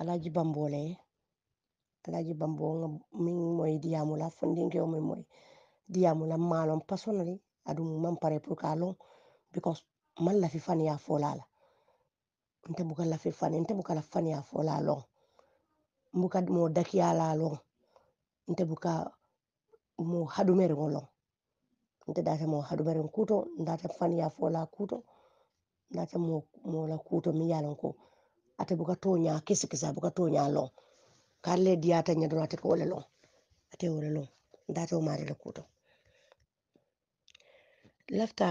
Alhaji Bambo lay Alhaji Bambo min moy diyamula fundinke o min moy diyamula maalon personally adum mam pare pour ka lon because man la fi fani ya fola la nte buka fi fani nte buka la fani ya fola lon mbuka mo dakiya la lon nte buka mo hadumere lon nte data mo hadumere kuto ndata fani ya fola kuto ndata mo mo la kuto mi yalon ko ate buka tonya kisi kisa buka tonya lo kale dia ta nyado ate ko lelo ate wore lo da to mare le kuto lafta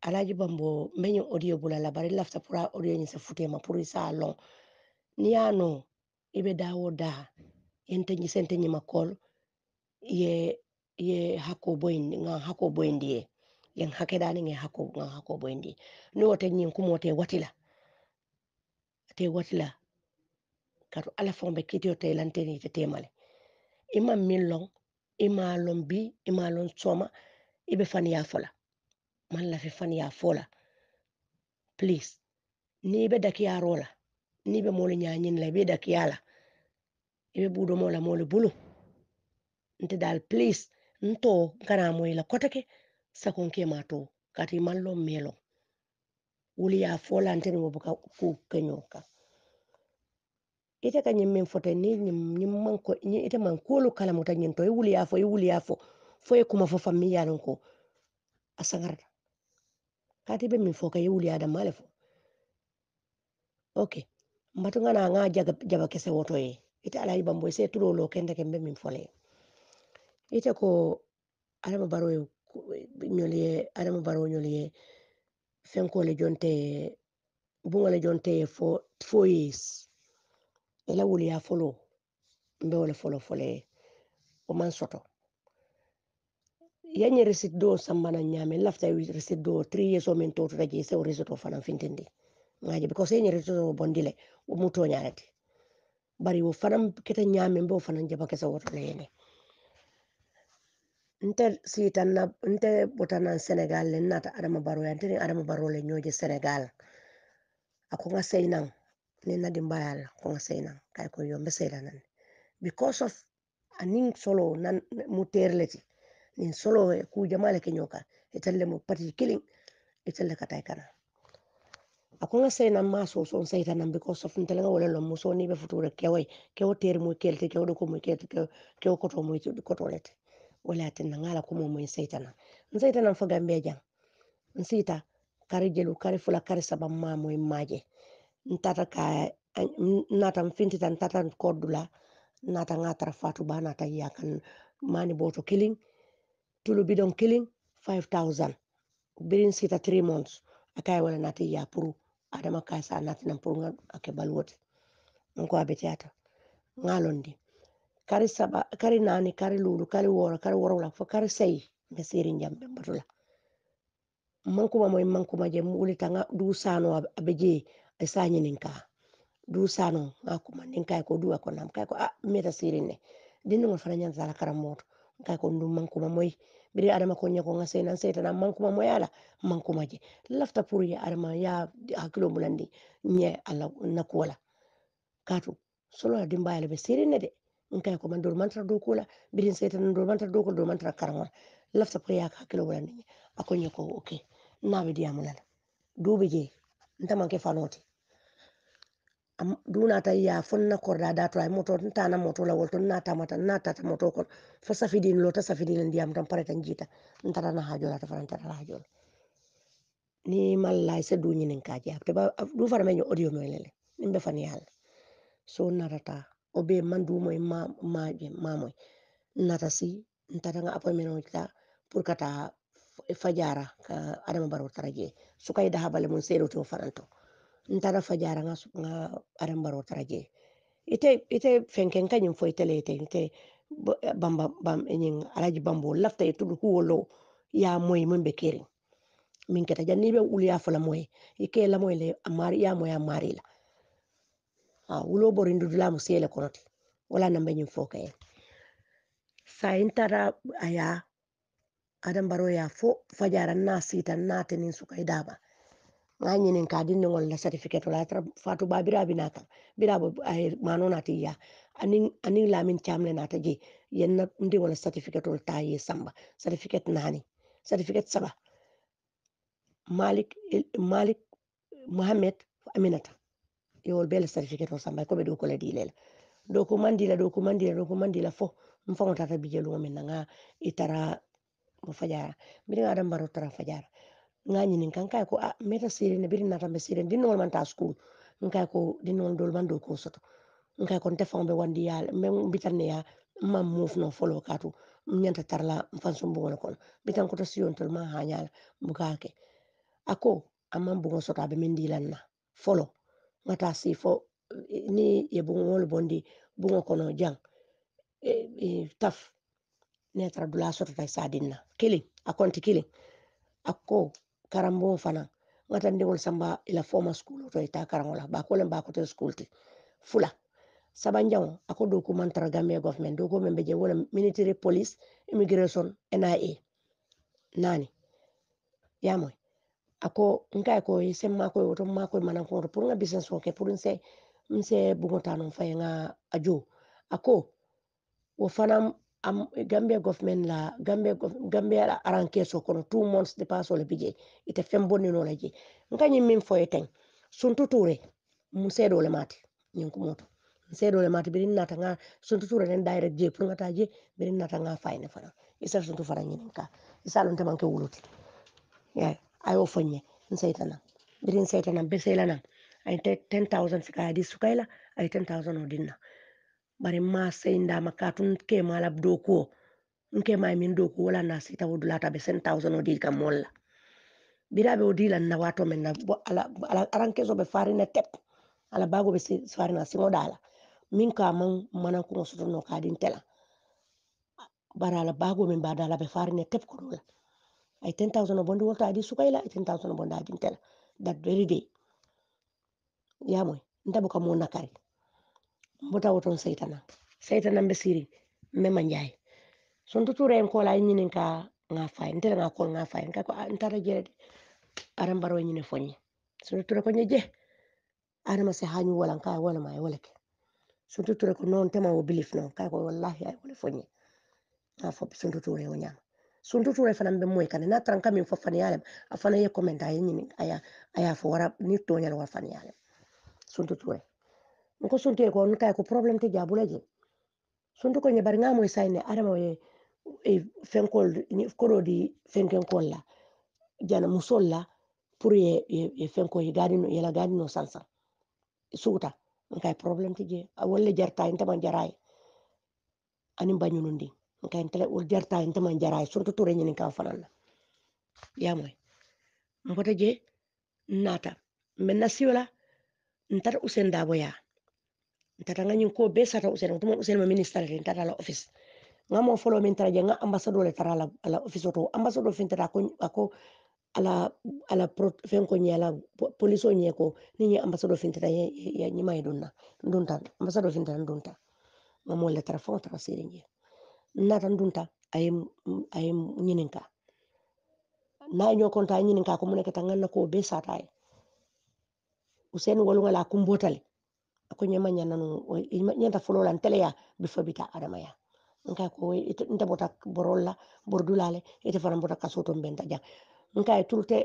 alaji bambo menyo odio bula la bari lafta pura odio nyi se fute ma puri sa lo niano ibe da wo da ente nyi sente nyi makol ye ye hako boyin nga hako boyin die yang hakeda ni nga hako nga hako boyin die no te nyi kumote watila te watla kato ala fɛnw bɛ kitiyo te ilante ni ite temale i ma min lɔn i ma bi i ma lɔn sɔma fani y'a fola man la lafi fani y'a fola please n'i be bɛ ya rola n'i bɛ mɔlu ɲaɲini la be bɛ ya la i bɛ budo mɔla mɔlu bulu nti dal please nto kana mo ila kotake sakon ke mato kati man lɔn melɔn wuli ya a folantene wo buka ku kenyoka ite ka ñiŋ meŋ fote ni ñiŋ maŋ ko ite maŋ kuolu kala mota to i wuli ya fo wuli ya fo fo e kuma fo famiya non ko asangar ka tibe i fo ka wuli ye damaŋ le fo ok mbatu ngana nga jaga jaba kese woto e ite ala yi bambo se tulo lo kende ke mbe miŋ fo le ite ko ala baroo ye ñolu ye adama baroo le jonte le jonte fo four yes ela ya folo mbe wole folo fole o man soto yanye resit do sambana nyame lafta resit do 3 years o men to to je se o receipt o fana fintindi ngaje because yanye receipt o bondile o muto nyaati bari wo fana kete nyame mbe o fana jaba kesa woto le yene nte siitanna nte butanan senegal le nata adama baro nte nin adama baro le ñoo je senegal a ko ŋa na dimbaya la ko ŋa sey ko yo mbe seyla because of aniŋ solo nan mu teer solo e kuu jamaa le ke ñoo kaŋ itelu e le mu pati kiliŋ e kana ako ŋa sey naŋ maa soosoŋ seyta because of ntele ŋa wo le loŋ be futuo kewoyi kewo teeri mu kewo doko mu i keli ti kewo koto mu i koto le wala tinna ngala kumo moy seytana nseytana fo mbeja jang nsita kari jelu kari fula kari saba ma moy maje ntata ka nata mfinti ta ntata kodula nata ngatara fatu ba nata yakan mani boto killing tulu bidon killing 5000 birin sita 3 months akai wala nata ya puru adama kasa nata nan puru nga ake balwote nko abetiata ngalondi kari saba kari naani kari luulu kari wɔɔrɔ kari wɔrɔwula fo kari sayi nka seerin jambe mm. batola man kuma moy man je mu wulita du sano abe je ay sa ñininka du sano nga kuma nin ko duwa ko nam kay ko a ah, meta seerin ne dinu ngol fana ñan sala karam moto kay ko ndum man moy biri adama ko ñako nga sey nan sey tan man moy ala man je lafta pour ya adama ya hakilo bulandi ñe ala nakuwala katu solo dimbayale be seerin ne de nka ko man dor mantra do kula birin sai tan dor mantra do ko dor mantra karma lafta ko ya ka kilo wala ni ako ni okay na be diam lala do be je nta man ke fanoti am duna ta ya fonna korda da to ay moto nta na moto la wolto na ta mata na ta ta moto ko fo safidin lo ta safidin diam tan pare tan jita nta na ha jola ta faranta la ha jola ni mallay sa duñi nin kaji akte ba du farame ñu audio moy lele nimbe fan yalla so narata o be man dumoy maje mamoy nata si ntata nga appointment o ta pour kata fajara ka adama baro tara je sukay daha bale mun seedo to fananto ntata fajara nga nga adama baro tara ite ite fenken kanyum fo ite ite bamba bam enyin alaji bambo lafta e tudu huwolo ya moy mun kering min keta janni be fala moy ike la moy le amari ya moy amari la ha ah, wulo borin dudulamu sele kono wala nan ɓe ñin fo ka en sayin adam baro ya fo fajara na sita na tenin suka i dama nga ñinin ka ngol la certificate la tara fatu ba bira bi bo ay mano nati ya anin anin lamin chamle nata je yenna ndi wala certificate ol taye samba certificate nani certificate saba malik malik mohammed aminata iwol bele certificate o samba ko be do ko le dilela do ko mandila do ko mandila do ko mandila fo mfango tata bijelo min nga itara mo fajara mi nga adam baro tara fajara nga nyinin kan kay ko a meta sire ne birin nata mesire din wol man ta school nga ko din wol dol man do ko soto nga ko te fon wandi ya mem bitanne ya mam mof no folo katu nyanta tarla mfan sumbu wala kon bitan ko to siyon tol ma hanyal bukake ako amman bugo soto abe min na folo ka taa se fɔ ni yebongol bondi bungo kono jang e, e, taf ne tara dula sotata sa dinna kelen a konti kelen a ko fana ŋa tan ndiŋol samba ila foma school to ita karaŋo la baa kolen baa kote school ti fula sabanjaŋo a ko doku man tara gambia government doku be je wala military police immigration nia naani yamoy ako ngai ko se ma ko to ma ko manan ko pur nga business ko ke pour nse nse bungo tanum fay nga ajo ako wo fana am gambia government la gambia gambia la aranke so kono two months de passo le bije ite fem bonni no la je nka nyi min foye tan sun tuture mu sedo le mate nyin ko moto sedo le mate birin nata nga sun tuture den direct je pur nga ta je birin nata nga fayne fana isa sun tu fara nyin ka isa lon te manke wuluti yeah ayo foñe n seytana birin seytana be seylanan ay ten thousand sika adi sukayla ay ten thousand o dinna bari ma seyndama katun kemala dokuwo nkema ye min doku wala na sita wo dulata be ten thousand o di kam mol la biraɓe o dilan na wato men na arankeso ɓe farina e tep ala bago ɓe farina siŋo dala min ka man manan kuŋo sotono kadin tela bari ala bago men badala ɓe farina e tep kono la ay 10000 bondi wolta adi sukaila ay 10000 bondi adi ntela that very day yamoy ntabu ka mo nakari mbuta woton saytana saytana mbe siri mbe manjay son tuture ko kola nyinin ka nga fay ntela nga kol nga fay ka ko ntara jere aram baro nyine fonyi son tuture ko nyeje aram se hañu wala ka wala may wala ke son tuture ko non tema wo belief non ka ko wallahi ay wala fonyi nga fo son tuture wonyam suntutu yɛrɛ fana bɛ mun ye na n'a min fɔ fani y'a a fana ye kɔmɛnta a ye ɲini a y'a fɔ wara ni tɔ ɲɛna wa fani y'a suntutu yɛrɛ n ko suntu ye ko n ta ye ko problem tɛ jaa bolo jɛ suntu ko ɲɛ bari n k'a mɔ sa ye adama ye fɛn ko ko dɔ di fɛn kɛ ko la jana muso la pour ye fɛn ko ye gadi yɛlɛ gadi nɔ san san sugu ta n ka problem tɛ jɛ a wale jarita n tama jara ye ani ba ɲinunden nka ntele ul jarta inte man jaray surtout toure ñinin kan fanan na ya moy mbota je nata menna siwala ntata usen dabo ya ntata nga ñin ko be sata usen tuma usen ma ministre le ntata la office nga mo folo min tara je nga ambassadeur le tara la la office to ambassadeur fin tata ko ako ala ala fen ko ñela police o ñe ni ñi e ambassadeur fin tata e, e, ya ñi may donna dunta ambassadeur fin tata dunta nga mo le tara fo tara sire nata ndunta ay ay ñininka na ñoo konta ñininka ko mu nekk ngal na ko be satay usen wolu ngala mbotale ko ñema ñananu ñenta tele ya bi fa bi ta adama ya nka ko way nta bota borolla bordulale ite faram bota kasoto mbenta ja nka tulte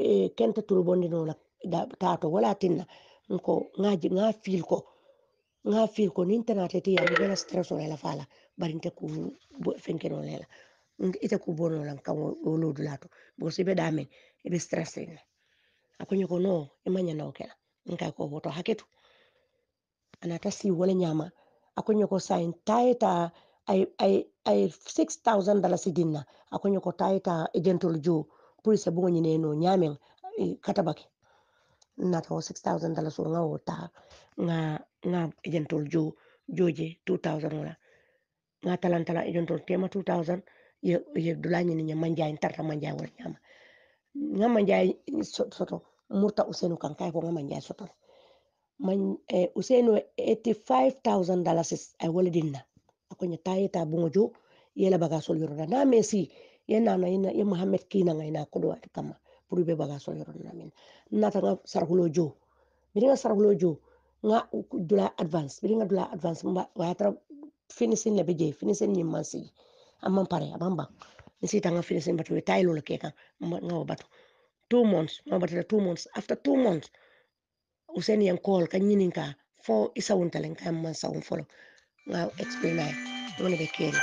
eh, kenta bondino turbondinola tato wala tinna nko ngaji nga fil ko nga fil ko ni n tɛna a tɛ ten stress n la fa bari n k'u fɛn kɛ nɔ la k'u bɔ nɔ la wolo o la to d'a mɛn i bɛ sira ko ɲɔgɔn ma ɲana nka i kɔ bɔtɔ hakɛ to si wale ñama a ko ɲɔgɔn sa in ta ye ta a ye six thousand ko ɲɔgɔn ta jo pour se bɔgɔ ɲinɛ nɔ katabake natho 6000 dala so nga wota nga nga ejentol jo joje 2000 wala nga talantala ejentol tema 2000 ye ye dulani ni manja intarta manja wala nyama nga manja soto murta usenu kan ko nga manja soto man eh, usenu 85000 dala sis ay wala dinna akonya tayeta bungo yela baga yoro na mesi yena na yena ye muhammed kina nga ina kama pour i baga sɔn yɔrɔ na min na ta n jo biri n ka jo n dula advance biri n dula advance n b'a taara finisi na bɛ je ni man sigi pare a man ban n si batu ta yi lolo kɛ kan o batu two months n batu two months after two months useni yan call ka ɲini ka fo isa wuntalen ka man sawun fɔlɔ n ka explain a ye n ko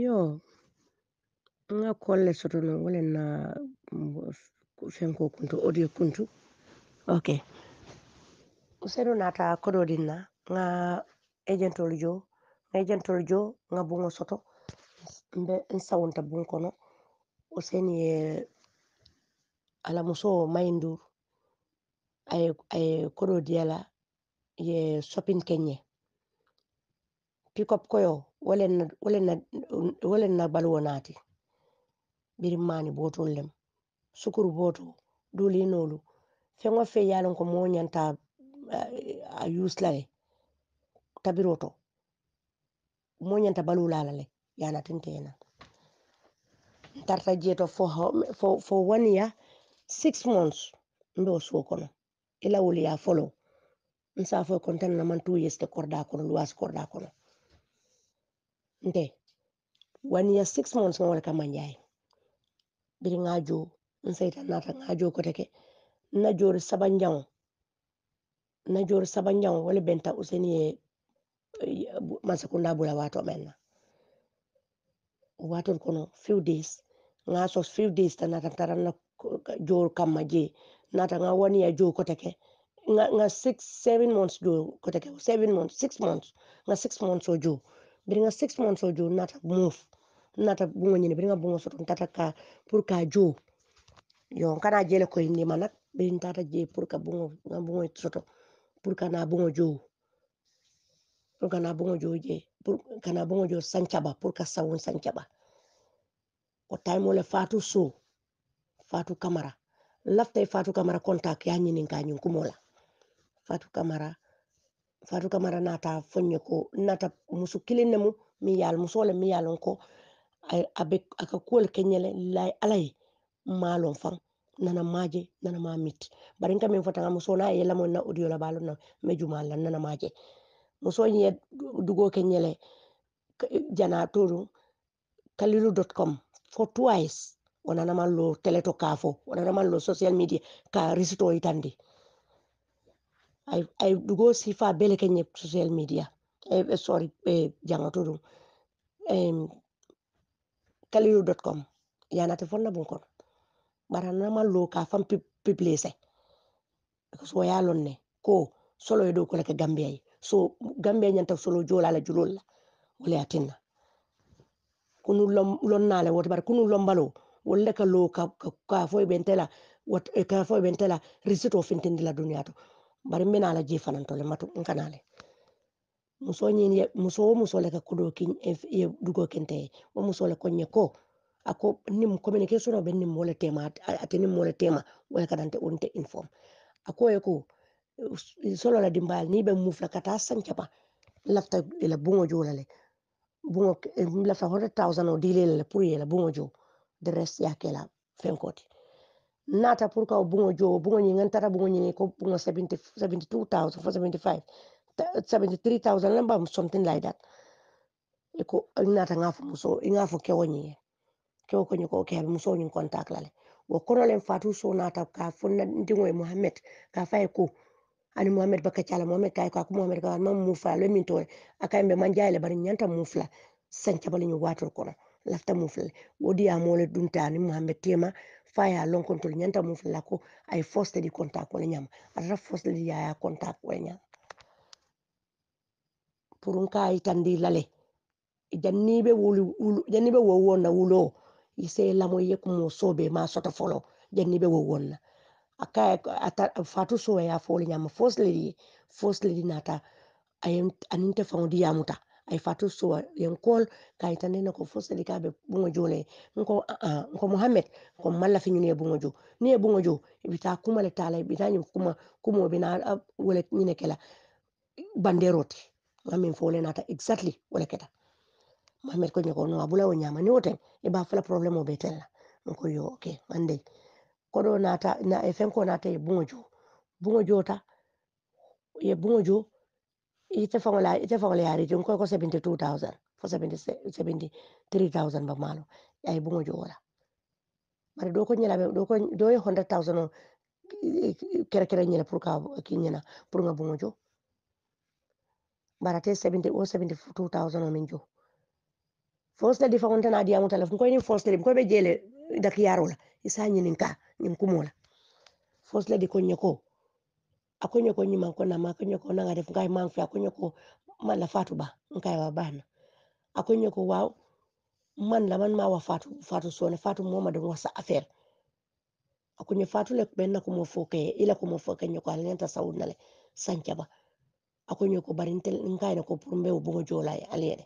Yoo nga kolle soto no wala na mm, fenkoo kuntu audio kuntu ok Useynu naata kodoo dinna nga ŋa jo joo n ŋa agentolu ŋa soto n sawunta buŋ kono Useynu ye alamusoo mayindiŋ a ye a ye kodoo di la ye shopping ke ye pick up koyoo na baluwo naati birimmaani bootol lem sukuru booto duulinolu feŋo fe ye lon ko moo ñanta eh, a la le tabiro to moo ñanta la le yanatintena tarta jeeto fo, fo, fo one six months mbe wo suo kono ila wuli ya folo nsa fo kontan na man two years te korda kono luwas korda kono nte one year six months ŋo le kama ñaye biri ŋa jo nsayita nata ŋa jo na jori sabanjaŋo na jori sabanjaŋo wo benta useni ye mansakunda bula waato men na o waatol kono few days ŋa so few days ta nata tara na jor kamma je nata ŋa one year jo kote ke nga, nga six seven months jo kote ke seven months six months nga six months o jo bringa six months ojo nata move nata bungo ñini biriŋa bungo soto tata ka pour ka jo yo kana jele ko indima nak birin tata je pour ka bungo nga bungo soto pour kana bungo jo pour kana bungo jo je pour kana bungo jo sancaba pour ka sawun sancaba o time wala fatu so fatu kamara laftay fatu kamara contact ya ñinin ka ñin kumola fatu kamara fatu kamara nata fonye ko nata musu kilin nemu mi yal muso le mi yalon ko abe aka kuol kenyele lay alay malon fan nana maje nana ma mit bari nka en fotanga muso na yela mon na audio la balon na me juma la nana maje muso nye dugo kenyele jana toro kalilu.com for twice onanama lo teleto kafo onanama lo social media ka risito itandi ay dugo sifa bele ke nye social media eh, eh sorry eh, janga tudum eh, kaliru.com yanate fonna bun kon bara nama lo ka fam piplese so ya lonne ko solo yedo ko lake gambia yi so gambia nyanta solo jola la julol la wala atinna kunu lon nale wote bara kunu lombalo wala ka lo ka ka fo bentela wat ka fo bentela risito fintindi la duniya to bari mbe bɛna a lajɛ fana tɔlen ma to n kana lɛ muso ɲini muso le ka lɛkɛ ko do ye dugo kɛntɛ ye o muso le ko ɲɛ ko ako nim communication ben nim bɛ tema a tɛ ni tema o ka dante tɛ o inform ako ko ye ko solo la dimbal ni be mufla kata sanca ba kɛba lafta ila bungo jo la lɛ bungo lafa hundred thousand o dile la pour yɛ la bungo jo de reste y'a kɛ la fɛn nata pour ka bungo jo bungo ni ngan tara bungo ni ko bungo 72000 for 75 73000 lamba something like that iko nata nga fo muso nga fo ke woni ke ko ni ko ke muso ni contact lale wo kono len fatu so nata ka fo ndi e mohammed ka fay ko ani mohammed baka cala mohammed kay ko ko mohammed ka mam mu fa le min to akay be man jayle bari nyanta mu fla sanca bali ñu watul kono lafta mu fla wodi amole dunta ni mohammed tema faya lon control nyanta mum fala ko ay force di contact ko nyam ara force di yaya contact ko nyam purun ka itandi lale janni be wulu janni be wo wonna wulo ise lamo yek mo sobe ma soto folo janni be wo wonna aka ata fatu so ya fo nyam force di force di nata ayem aninte fawdi yamuta ay ye fatu suwa yen kol kay ita nene ko fo selika be bungo jole nko a -uh. nko mohammed ko malla fi nyune bungo jo ni e bungo jo ibita kuma le tala ibita ñu kuma kumo bina wala nyine kala banderoti ngamin fo le nata exactly wala keta mohammed ko ñu ko no abula o nyama ni wote e ba fala problème o la nko yo okay ande kodo nata na e fenko nata e bungo jo bungo jota e bungo jo ite fongola ite fongola yaari jum koy ko 72000 fo 73000 ba malo ay bungo jola bare do ko nyela do ko do 100000 o kere kere nyela pour ka ki nyela pour nga bungo jo bara te 70 o 72000 o min jo la difa fonta na di amu telefon ko ni fosna di ko be jele dak yarola isa nyinin ka nyim kumola fosla di ko nyako akonyo ko nyima ko na ma konyo ko na ngare ngai mang fa akonyo ko mala fatu ba ngai wa bana akonyo ko waw man la man ma wa fatu fatu so sone fatu mo ma wa sa affaire akonyo fatu le benna ko mo foke ila ko mo foke nyoko alenta sauna le sancha ba akonyo ko barintel ngai ko pour mbew bu ubungo jola aliere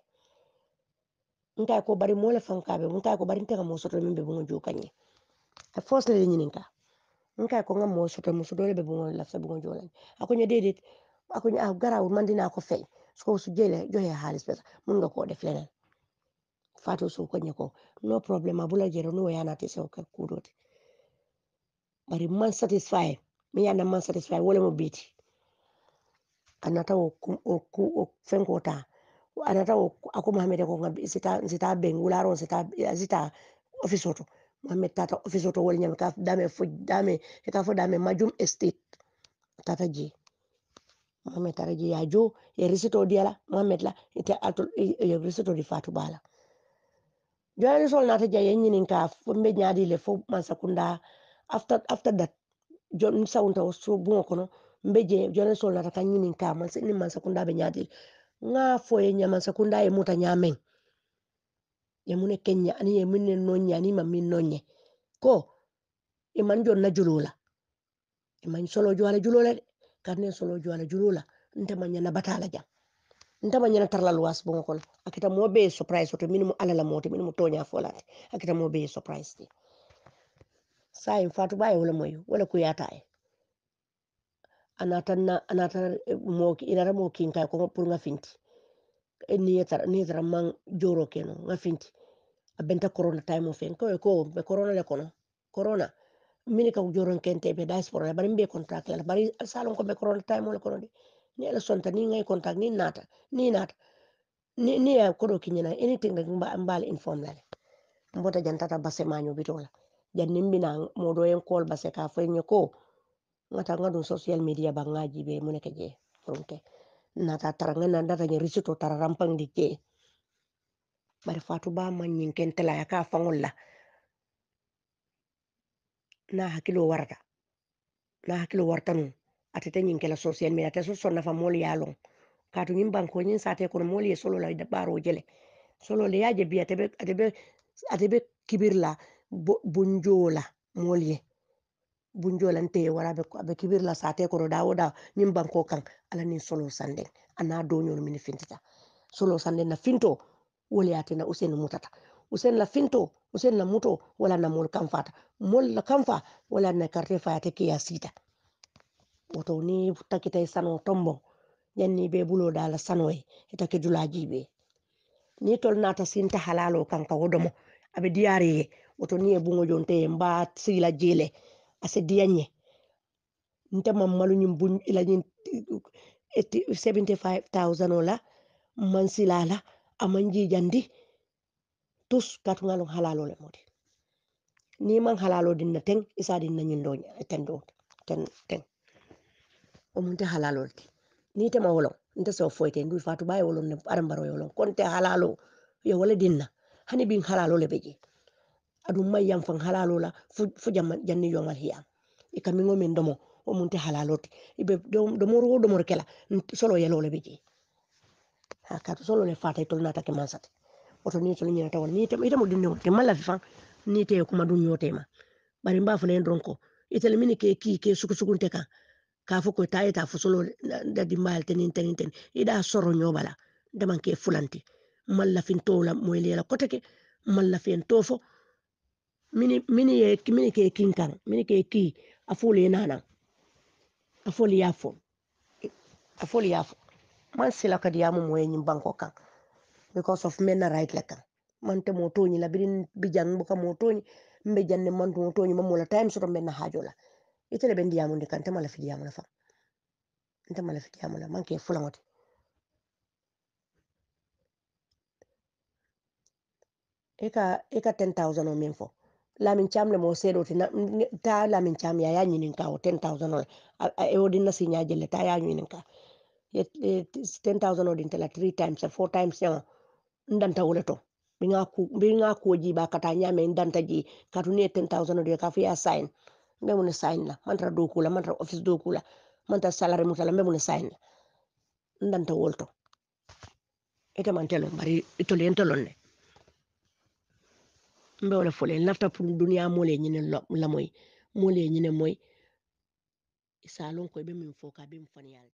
ngai ko bari mo le fankabe ngai ko barintel mo soto bu bungo jokanye a fosle le nyininka nka ko nga mo soto mo sodole be bungo la sa bungo jola ako nya dedet ako nya gara wur mandina ko fey so su jele johe halis pesa mun nga ko def lenen fatu su ko nyako no problem abula jero no yana te so ka kudote bari man satisfy mi yana man satisfy wala mo biti anata o ku o fenkota anata o ko mahamede ko nga sita sita bengularo sita sita ofisoto mame tata office oto wol nyame ka dame fo dame e ka dame majum estate tata ji mame tata ji ya jo e risito diala mame la ite ato e risito di fatu bala jona ni sol nata jaye nyinin ka fo mbe nyaadi le fo man after after that jon saunta o so bungo kono mbe je jona sol nata ka nyinin ka man be nyaadi nga fo e nyama sakunda e muta nyamen yamune kenya ani yamune nonye ani mami nonye ko iman jonna julula iman solo juala julula de karne solo juala julula nta manya na batala jam nta manya na tarla luas bongo kono akita mo be surprise to minimu alala moti minimu tonya folati akita mo be surprise ti sai fatu baye wala moyo wala kuyata e anatana e e. anatana anata mo inara mo kinka e, ko purunga finti niyetara man joro keno nga finti abenta corona time fen ko ko be corona le kono corona mini ka joron kente be diaspora bari mbe contact la bari salon ko be corona time le kono ni ala sonta ni ngay contact ni nata ni nata ni ni ya ko kinyana anything da mba mbal inform la mbota jantata basse manyo bitola jannim bina mo en call basse ka fo en ngata ngadun social media bangaji be muneke je pronte na ta tarangan na ndata nyi risito tararampang dike bari fatu ba man nyin kentela ya ka fangulla na hakilo warata na hakilo warta nu atete nyin kela social media te so sonna fa mol ya long tu nyin banko nyin sate ko mol ye solo la baro jele solo le ya jebi biya be atebe kibir kibirla bonjola mol ye bunjolante ye wara a be la sate ko do dawo da ñiŋ banko kan ala ni solo sande ana do doñolu min fintita solo sande na finto wolu ye a tinna mutata usen la finto usen na muto wala na mol moolu fata mol la fa wala na karte fa ke ya siita boto ni takita i e sano tombo janni be bulo daa la sanoo ye ita e ke dulaa jiibe ni tol nata sinta halalo kaŋ ka wodomo abe diari be diyaari ye woto niŋ ye buŋo jonte e mba sila jile asidiyañe nte mammaluñum buñ ilañin 75000 ola man silala aman jijandi tus katungalon halalo le modi ni man halalo din na teng isa din na ñin loñ ten do ten ten o mun te halalo ti ni te ma wolon nte so foyte ndu fatu baye wolon ne arambaro yolon e kon te halalo yo wala din na hani bin halalo le beje adum may yam fan halalo la fu janni yomal hiya e kam min domo o mun te halalote ibe domoro o domoro kela solo yelole be je ha kato solo le fata tol nata ke mansate oto ni tol nyina tawon ni tem itam dinno ke mala fi fan ni te kuma dun yote ma bari mba fa len ronko itele mini ke ki ke suku suku te kan ka fo ko taye ta fo solo da di mal tenin tenin ten ida soro nyobala daman ke fulanti malla fin tola moyle la koteke malla fin tofo mini mini ye mini ke kin kan mini ke ki afoli nana afoli yafo afoli yafo man sila kadi yamu mo yin banko kan because of men right la kan man te moto ni la birin bu buka moto ni mbe janne man to moto ni mamola time so to men hajo la itele ben diamu ni kan te mala fi diamu la fa nte mala fi diamu la man ke fula ngote eka eka 10000 o min fo lamin cham le mo sedo tina ta lamin cham ya yañinin ka o 10000 thousand ole e o dinna signa jelle ta yañinin ka e, e, ten 10000 odin tela 3 times e four times yaŋa ndanta wole to mbiŋa ji ba kata nya me ndan ta ji ka tu ne 10000 odin e ka fi ya sign mbe mune sign la man do mantara la man mantara office do la man ta salary mutala mbe mune sign la ndan ta wol to ite telo bari itolu yentelon ne n be wo le la n lafita pour duniyaa moolu ye ñiniŋ lamoyi moolu ye ñiniŋ moyi i se ko i be miŋ fo ka be miŋ fanyal